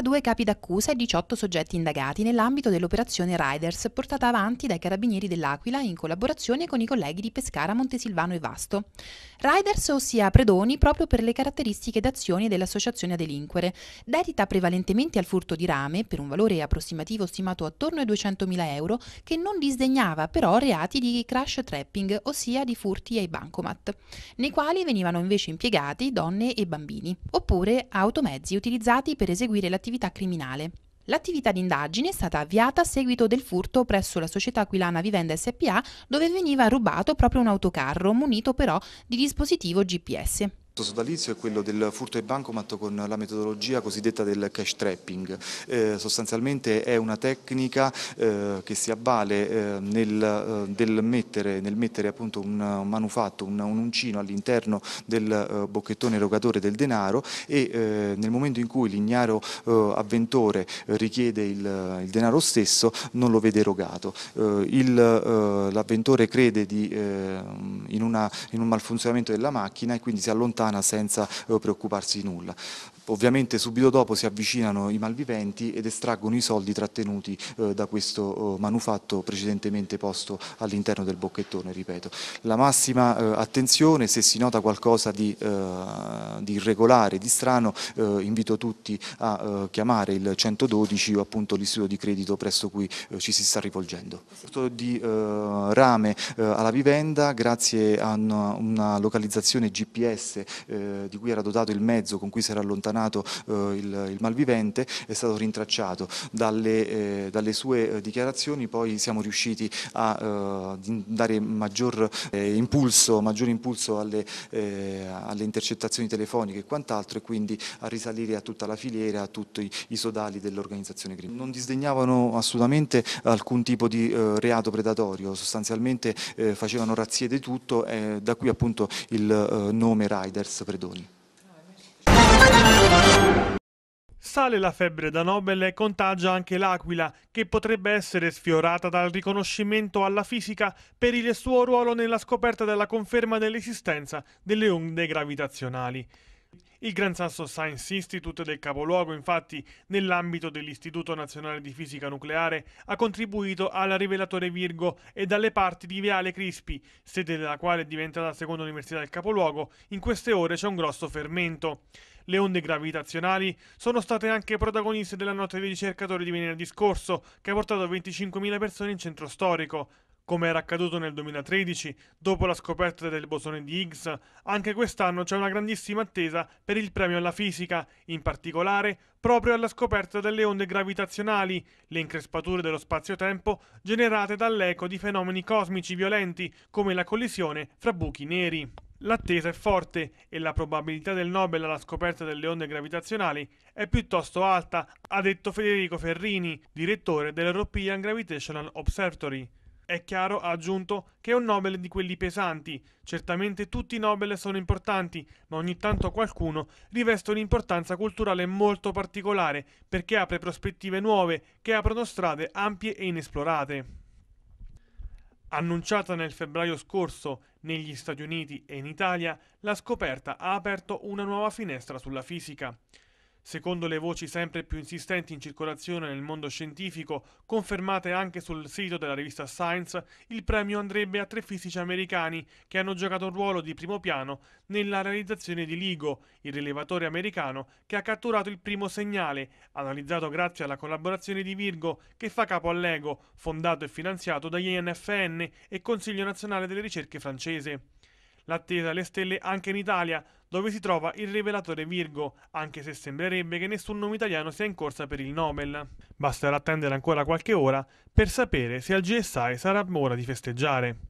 32 capi d'accusa e 18 soggetti indagati nell'ambito dell'operazione Riders portata avanti dai carabinieri dell'Aquila in collaborazione con i colleghi di Pescara, Montesilvano e Vasto. Riders, ossia predoni, proprio per le caratteristiche d'azione dell'associazione a delinquere, dedita prevalentemente al furto di rame per un valore approssimativo stimato attorno ai 200.000 euro, che non disdegnava però reati di crash trapping, ossia di furti ai bancomat, nei quali venivano invece impiegati donne e bambini, oppure automezzi utilizzati per eseguire l'attività attività criminale. L'attività d'indagine è stata avviata a seguito del furto presso la società Aquilana Vivenda SPA dove veniva rubato proprio un autocarro munito però di dispositivo GPS sodalizio è quello del furto ai bancomat con la metodologia cosiddetta del cash trapping. Eh, sostanzialmente è una tecnica eh, che si avvale eh, nel, eh, mettere, nel, mettere, appunto un, un manufatto, un, un uncino all'interno del eh, bocchettone erogatore del denaro e eh, nel momento in cui l'ignaro avventore richiede il, il, denaro stesso non lo vede erogato. l'avventore crede di, in, una, in un malfunzionamento della macchina e quindi si allontana lontana senza eh, preoccuparsi di nulla. Ovviamente subito dopo si avvicinano i malviventi ed estraggono i soldi trattenuti eh, da questo eh, manufatto precedentemente posto all'interno del bocchettone, ripeto. La massima eh, attenzione, se si nota qualcosa di, di irregolare, di strano, invito tutti a chiamare il 112 o appunto l'istituto di credito presso cui ci si sta rivolgendo. Di rame alla vivenda, grazie a una localizzazione GPS di cui era dotato il mezzo con cui si era allontanato allontanato eh, il, il, malvivente, è stato rintracciato. Dalle, eh, dalle sue eh, dichiarazioni poi siamo riusciti a dare maggior impulso, maggior impulso alle, alle intercettazioni telefoniche e quant'altro e quindi a risalire a tutta la filiera, a tutti i sodali dell'organizzazione criminale. Non disdegnavano assolutamente alcun tipo di eh, reato predatorio, sostanzialmente eh, facevano razzie di tutto, eh, da qui appunto il nome Riders Predoni. Sale la febbre da Nobel e contagia anche l'Aquila, che potrebbe essere sfiorata dal riconoscimento alla fisica per il suo ruolo nella scoperta della conferma dell'esistenza delle onde gravitazionali. Il Gran Sasso Science Institute del capoluogo, infatti, nell'ambito dell'Istituto Nazionale di Fisica Nucleare, ha contribuito alla Rivelatore Virgo e dalle parti di Viale Crispi, sede della quale è diventata la seconda università del capoluogo, in queste ore c'è un grosso fermento. Le onde gravitazionali sono state anche protagoniste della notte dei ricercatori di venerdì scorso, che ha portato 25.000 persone in centro storico. Come era accaduto nel 2013, dopo la scoperta del bosone di Higgs, anche quest'anno c'è una grandissima attesa per il premio alla fisica, in particolare proprio alla scoperta delle onde gravitazionali, le increspature dello spazio-tempo generate dall'eco di fenomeni cosmici violenti come la collisione fra buchi neri. L'attesa è forte e la probabilità del Nobel alla scoperta delle onde gravitazionali è piuttosto alta, ha detto Federico Ferrini, direttore dell'European Gravitational Observatory. È chiaro, ha aggiunto, che è un Nobel di quelli pesanti. Certamente tutti i Nobel sono importanti, ma ogni tanto qualcuno riveste un'importanza culturale molto particolare, perché apre prospettive nuove, che aprono strade ampie e inesplorate. Annunciata nel febbraio scorso negli Stati Uniti e in Italia, la scoperta ha aperto una nuova finestra sulla fisica secondo le voci sempre più insistenti in circolazione nel mondo scientifico, confermate anche sul sito della rivista Science, il premio andrebbe a tre fisici americani che hanno giocato un ruolo di primo piano nella realizzazione di LIGO, il rilevatore americano che ha catturato il primo segnale, analizzato grazie alla collaborazione di Virgo che fa capo all'EGO, fondato e finanziato dagli INFN e Consiglio Nazionale delle Ricerche francese. L'attesa alle stelle anche in Italia, dove si trova il rivelatore Virgo, anche se sembrerebbe che nessun nome italiano sia in corsa per il Nobel. Basterà attendere ancora qualche ora per sapere se al GSI sarà ora di festeggiare.